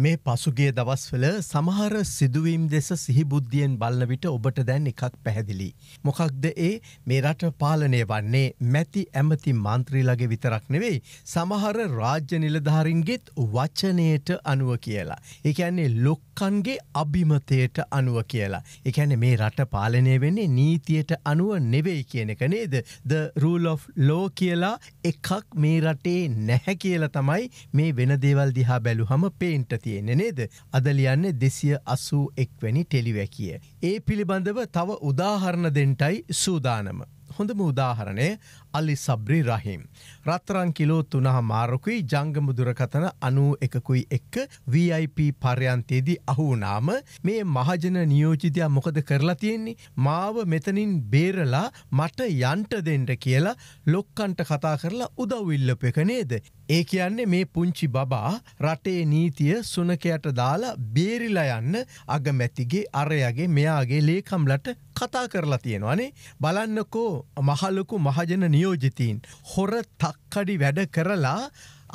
මේ පසුගේ දවස්වල සමහර සිදුවීම් දෙස සිහිබුද්ධියෙන් බල්ල විට ඔබට දැන් එකක් පැහැදිලි. මොකක්ද ඒ මේ රට පාලනය වන්නේ මැති ඇමති මන්ත්‍රීලගේ විතරක් නෙවෙයි සමහර රාජ්‍ය නිලධාරින්ගෙත් වචනයට අනුව කියලා. එකන්නේ ලොක්කන්ගේ අභිමතයට අනුව කියලා. එකැන මේ රට පාලනය වෙන්නේ නීතියට අනුව නෙවෙයි කියන එක නේද. ද රූල් of ලෝ කියලා එකක් මේ රටේ නැහැ කියලා තමයි මේ වෙන දේවල් දිහා බැලු හම පේන්ට තියෙන්නේ නේද. අද ලියන්නේ දෙසිය අසූ එක්වැනි ටෙලිවැකිය. ඒ පිළිබඳව තව උදාහරණ දෙන්ටයි සූදානම. හොඳම උදාහරණය අලි සබ්‍රි රහිම්. රත්තරන් කිලෝ තුනහ මාරකුයි ජංගමුදුරකතන අනූ එකකුයි එක්ක VIP පර්යන්තයේදී අහුනාම මේ මහජන නියෝජිතයා මොකද කරලා තියෙන්නේ මාව මෙතනින් බේරලා මට යන්ට දෙන්ට කියලා ලොක්කන්ට කතා කරලා උදව්විල්ලප එක නේද. ඒ කියන්නේ මේ පුංචි බබා රටේ නීතිය සුනකයට දාලා බේරිලා යන්න අගමැතිගේ අරයගේ මෙයාගේ ලේකම්ලට කතා කරලා තියෙනවානේ බලන්නකෝ මහලොකු මහජන නිය නියෝජිතීන් හොර තක්කඩි වැඩ කරලා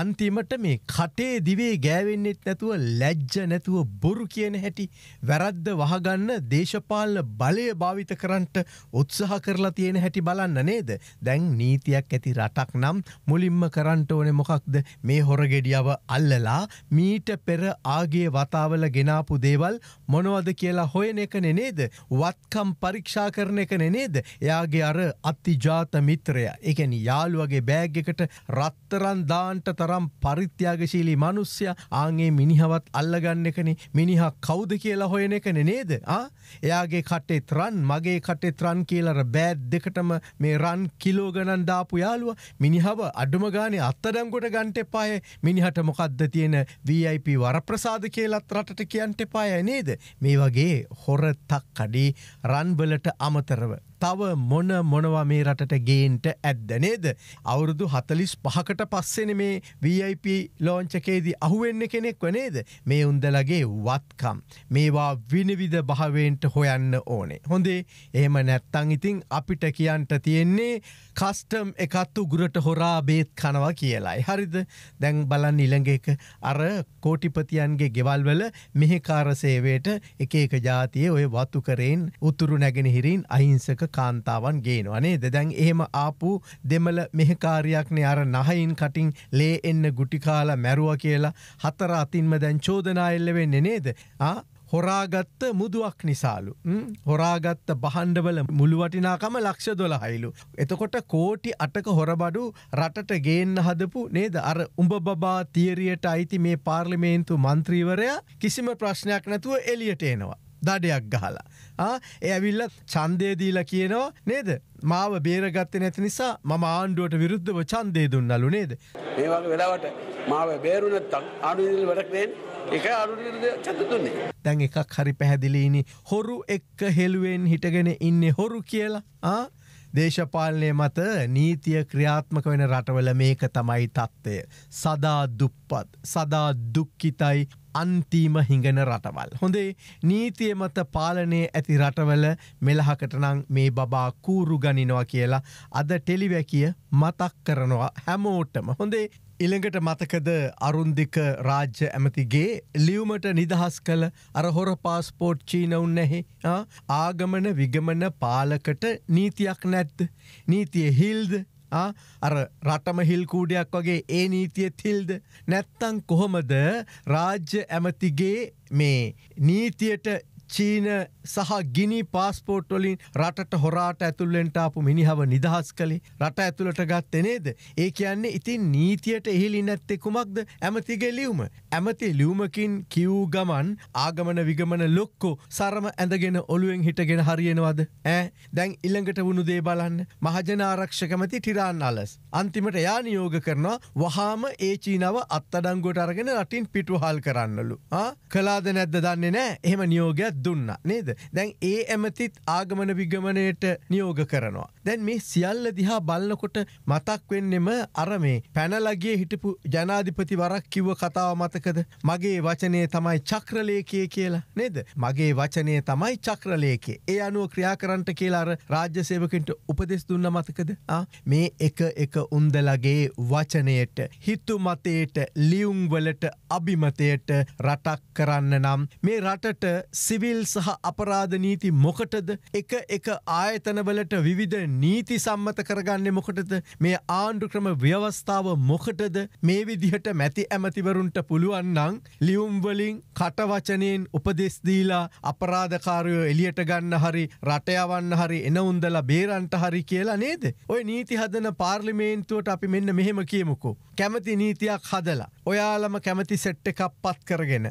අන්තිමට මේ කටේ දිවේ ගෑවෙන්නෙත් නැතුව ලැජ්ජ නැතුව බොරු කියන හැටි වැරද්ද වහගන්න දේශපාලන බලය භාවිත කරන්ට උත්සහ කරලා තියෙන හැටි බලන්න නේද දැන් නීතියක් ඇති රටක් නම් මුලින්ම කරන්ට ඕනෙ මොකක්ද මේ හොරගෙඩියාව අල්ලලා මීට පෙර ආගේ වතාවල ගෙනාපු දේවල් මොනවද කියලා හොයන එක නෙනේද වත්කම් පරීක්ෂා කරන එක නෙනේද එයාගේ අර අත්තිජාත මිත්‍රය එකැනි යාළුවගේ බෑග් එකට රත්තරන්දාන්ට තරම් පරිත්‍යාගශීලී මනුස්්‍ය ආගේ මිනිහවත් අල්ලගන්න එකනේ මිනිහා කෞද කියලා හොයන එකන නේද එයාගේ කටේ තරන් මගේ කටේ තරන් කියලර බෑඩ් දෙකටම මේ රන් කිලෝගණන් දාපු යාලුව මිනිහව අඩුමගානය අත්තඩම්ගොට ගන්ට පාය මිනිහට මොකක්ද තියෙන වIP වරප්‍රසාද කියලත් රටට කියන්ට පාය නේද මේ වගේ හොර තක් කඩේ රන්වලට අමතරව තව මොන මොනවා මේ රටට ගේන්ට ඇද්ද නේද. අවුරුදු හතලිස් පහකට පස්සෙන මේ VIP ලෝංචකේදී අහුවෙන්න කෙනෙක් වනේද මේ උන්දලගේ වත්කම්. මේවා විනිවිධ භාවෙන්ට හොයන්න ඕනේ. හොඳේ එහෙම නැත්තං ඉතිං අපිට කියන්ට තියෙන්නේ කස්ටම් එකත්තු ගුරට හොරා බේත් කනවා කියලායි. හරිද දැන් බලන් ඉළඟක අර කෝටිපතියන්ගේ ගෙවල්වල මෙහෙකාරසේවයට එක එක ජාතිය ඔය වතුකරෙන් උතුරු නැගෙනහිරින් අහිංසක කාන්තාවන් ගේනවා නේද දැන් එහෙම ආපු දෙමළ මෙහකාරයක්නේ අර නහයින් කටින් ලේ එන්න ගුටිකාලා මැරුව කියලා හතර අතින්ම දැන් චෝදනාල්ල වෙන්න නේද හොරාගත්ත මුදුවක් නිසාලු හොරාගත්ත බහන්්ඩවල මුළුවටිනාකම ලක්ෂ දොල හයිලු. එතකොට කෝටි අටක හොරබඩු රටට ගේන්න හදපු නේද අර උඹ බබා තීරයට අයිති මේ පාර්ලිමේන්තු මන්ත්‍රීවරයා කිසිම ප්‍රශ්නයක් නැතුව එලියට එනවා. දඩයක් ගහලා. ඒ ඇවිල්ල චන්දයදීල කියනවා නේද මාව බේරගත්ත නැති නිසා මම ආණ්ඩුවට විරුද්ධව චන්දය දුන්නලු නේද. ඒවගේ වෙලාවට මාව බේරුණත්තම් ආණුවිදිල් වැඩක්නයෙන් එක අරුද චතතුන්නේ. දැන් එකක් හරි පැහැදිලීනි හොරු එක්ක හෙළුවෙන් හිටගෙන ඉන්න හොරු කියලා දේශපාලනය මත නීතිය ක්‍රියාත්මක වෙන රටවල මේක තමයි තත්ත්වය. සදා දුප්පත් සදා දුක්කිතයි අන්තිම හිඟන රටවල්. හොඳේ නීතිය මත පාලනයේ ඇති රටවල මෙලහකටනං මේ බබා කූරු ගනිනවා කියලා අද ටෙලිවැකිය මතක් කරනවා හැමෝටම. හොඳේ ඉළඟට මතකද අරුන්දික රාජ්‍ය ඇමතිගේ ලියවමට නිදහස් කළ අරහොර පාස්පෝට් චීනවුන් නැහි ආගමන විගමන පාලකට නීතියක් නැත්ද. නීතිය හිල්ද අර රටම හිල්කූඩයක් වගේ ඒ නීතිය තිල්ද නැත්තං කොහොමද රාජ්‍ය ඇමතිගේ මේ නීතියට චීන සහ ගිනි පාස්පෝට්ටොලින් රට හොරාට ඇතුල්ලෙන්ටාපු මිනිහව නිදහස් කළේ රට ඇතුළට ගත් එනේද ඒ කියන්නේ ඉතින් නීතියට එහිලි නැත්තෙ කුමක්ද ඇමතිගේ ලියුම ඇමති ලියුමකින් කිව් ගමන් ආගමන විගමන ලොක්කෝ සරම ඇඳගෙන ඔළුවෙන් හිටගෙන හරියෙනවද ඇ දැන් ඉල්ළඟට වුණු දේ බලන්න මහජනාරක්ෂකමති ටිරාන් අලස් අන්තිමට යා නියෝග කරනවා වහාම ඒ චීනාව අත්තඩංගොට අරගෙන රටින් පිටුහල් කරන්නලු කලාද නැද්ද දන්නේ නෑ එහෙම නියෝගයක් දුන්න නේද දැන් ඒ ඇමතිත් ආගමන විගමනයට නියෝග කරනවා. දැන් මේ සියල්ල දිහා බලන්නකොට මතක් වෙන්නෙම අරමේ පැනලගේ හිටපු ජනාධිපති වරක් කිව්ව කතාව මතකද මගේ වචනය තමයි චක්‍රලේකය කියලා නේද මගේ වචනය තමයි චක්‍රලේකේ ඒ අනුව ක්‍රියා කරන්ට කියලාර රාජ්‍ය සේවකට උපදෙස් දුන්න මතකද මේ එක එක උන්දලගේ වචනයට හිත්තු මතයට ලියුම්වලට අභිමතයට රටක් කරන්න නම් මේ රටට සිවි සිවිල් සහ අපරාධ නීති මොකටද එක එක ආයතනවලට විවිධ නීති සම්මත කරගන්නේ මොකටද මේ ආණ්ඩුක්‍රම ව්‍යවස්ථාව මොකටද මේ විදිහට මැති ඇමතිවරුන්ට පුළුවන්නං ලියුම්වලින් කටවචනයෙන් උපදෙස්දීලා අපරාධකාරයෝ එලියට ගන්න හරි රටයවන්න හරි එනඋන්දලා බේරන්ට හරි කියලා නේද ඔය නීති හදන පාර්ලිමේන්තුවට අපි මෙන්න මෙහෙම කියමුකෝ කැමති නීතියක් හදලා ඔයාලම කැමති සෙට්ට එකක් පත් කරගෙන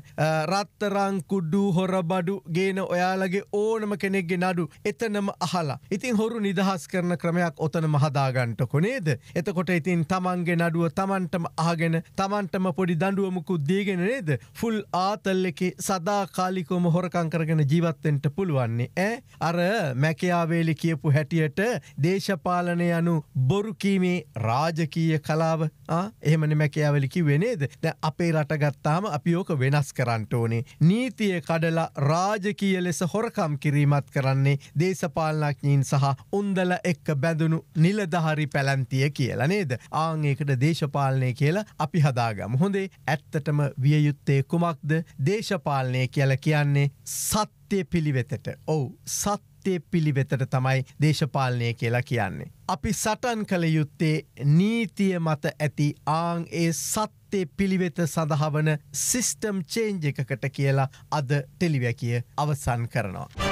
රත්තරං කුඩ්ඩු හොර බඩු ගේන ඔයාලගේ ඕනම කෙනෙක්ගේ නඩු එතනම අහලා. ඉතින් හොරු නිදහස් කරන ක්‍රමයක් ඔතන මහදාගන්ටකො නේද. එතකොට ඉතින් තමන්ගේ නඩුව තමන්ටම ආගෙන තමන්ටම පොඩි දඩුවමකු දීගෙන නේද. ෆුල් ආතල් එක සදාකාලිකෝම හොරකං කරගෙන ජීවත්තෙන්ට පුළුවන්නේ ඇ අර මැකයාවේලි කියපු හැටියට දේශපාලනය යනු බොරුකීමේ රාජකීය කලාව එහෙමන මැකයාවලිකි වෙනේද ද අපේ රටගත්තාම අපියෝක වෙනස් කරන්නට ඕනේ. නීතිය කඩලා රා රාජකීය ලෙස හොරකම් කිරීමත් කරන්නේ දේශපාලනඥීන් සහ උන්දල එක්ක බැඳුණු නිලධහරි පැලැන්තිය කියලා නේද. ආංඒකට දේශපාලනය කියලා අපි හදාගම හොඳේ ඇත්තටම වියයුත්තේ කුමක්ද දේශපාලනය කියල කියන්නේ සත්‍යය පිළිවෙතට ඔවු සත්‍ය සත්‍යය පිළිවෙතට තමයි දේශපාලනය කියලා කියන්නේ. අපි සටන් කළ යුත්තේ නීතිය මත ඇති ආං ඒ සත්‍ය සත්‍යයේ පිළිවෙත සඳහා වන සිිස්ටම් චේන්ජ එකකට කියලා අද ටෙලිවැකිය අවසන් කරනවා.